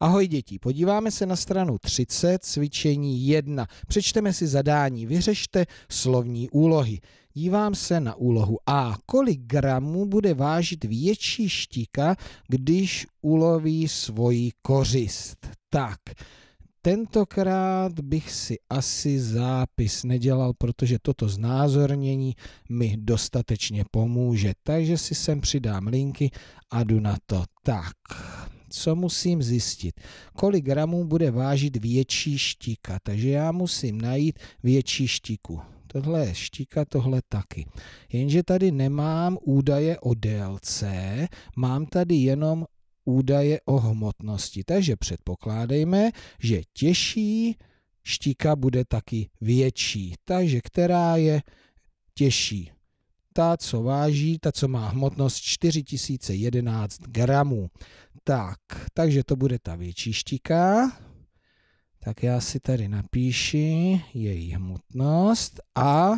Ahoj děti, podíváme se na stranu 30, cvičení 1. Přečteme si zadání, vyřešte slovní úlohy. Dívám se na úlohu A. Kolik gramů bude vážit větší štika, když uloví svoji kořist? Tak, tentokrát bych si asi zápis nedělal, protože toto znázornění mi dostatečně pomůže. Takže si sem přidám linky a jdu na to. Tak co musím zjistit? Kolik gramů bude vážit větší štíka? Takže já musím najít větší štíku. Tohle je štíka, tohle taky. Jenže tady nemám údaje o délce, mám tady jenom údaje o hmotnosti. Takže předpokládejme, že těžší štíka bude taky větší. Takže která je těžší? ta, co váží, ta, co má hmotnost 4011 gramů. Tak, takže to bude ta větší štika. Tak já si tady napíši její hmotnost a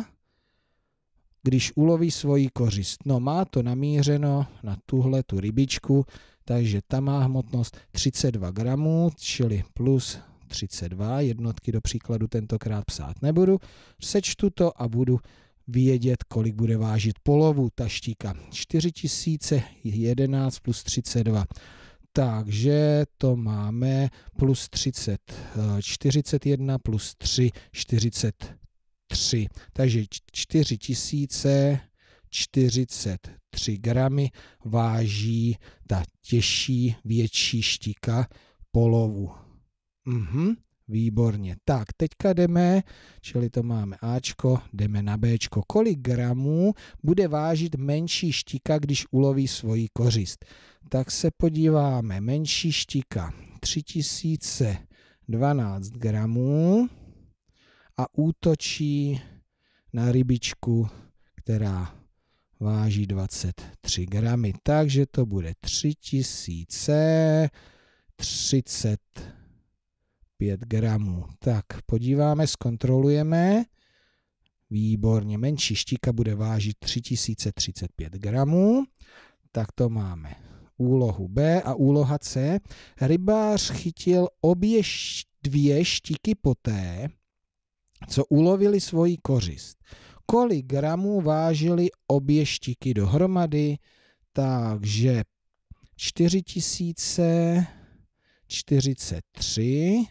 když uloví svoji kořist. No má to namířeno na tuhle tu rybičku, takže ta má hmotnost 32 gramů, čili plus 32, jednotky do příkladu tentokrát psát nebudu. Sečtu to a budu vědět, kolik bude vážit polovu ta štíka. 4011 plus 32 takže to máme plus 30, 41 eh, plus 3, 43. Takže 4043 gramy váží ta těžší, větší štika polovu. Mhm, výborně. Tak, teďka jdeme, čili to máme Ačko, jdeme na Bčko. Kolik gramů bude vážit menší štika, když uloví svoji kořist? tak se podíváme. Menší štika 3012 gramů a útočí na rybičku, která váží 23 gramy. Takže to bude 3035 gramů. Tak podíváme, zkontrolujeme. Výborně, menší štíka bude vážit 3035 gramů. Tak to máme úlohu B a úloha C. Rybář chytil obě dvě štiky poté, co ulovili svoji kořist. Kolik gramů vážily obě štiky dohromady? Takže 4043,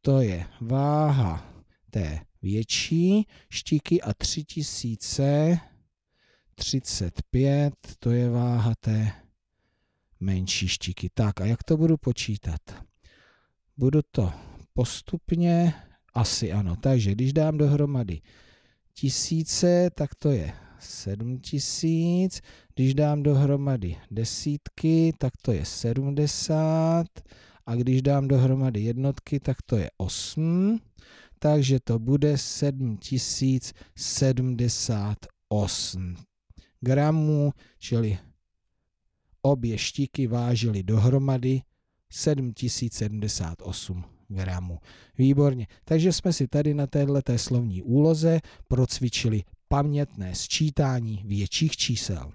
to je váha té větší štiky a 3035, to je váha té menší štíky. Tak a jak to budu počítat? Budu to postupně, asi ano. Takže když dám dohromady tisíce, tak to je 7000. Když dám dohromady desítky, tak to je 70. A když dám dohromady jednotky, tak to je 8. Takže to bude 7078 gramů, čili Obě štíky vážily dohromady 7078 gramů. Výborně. Takže jsme si tady na této slovní úloze procvičili pamětné sčítání větších čísel.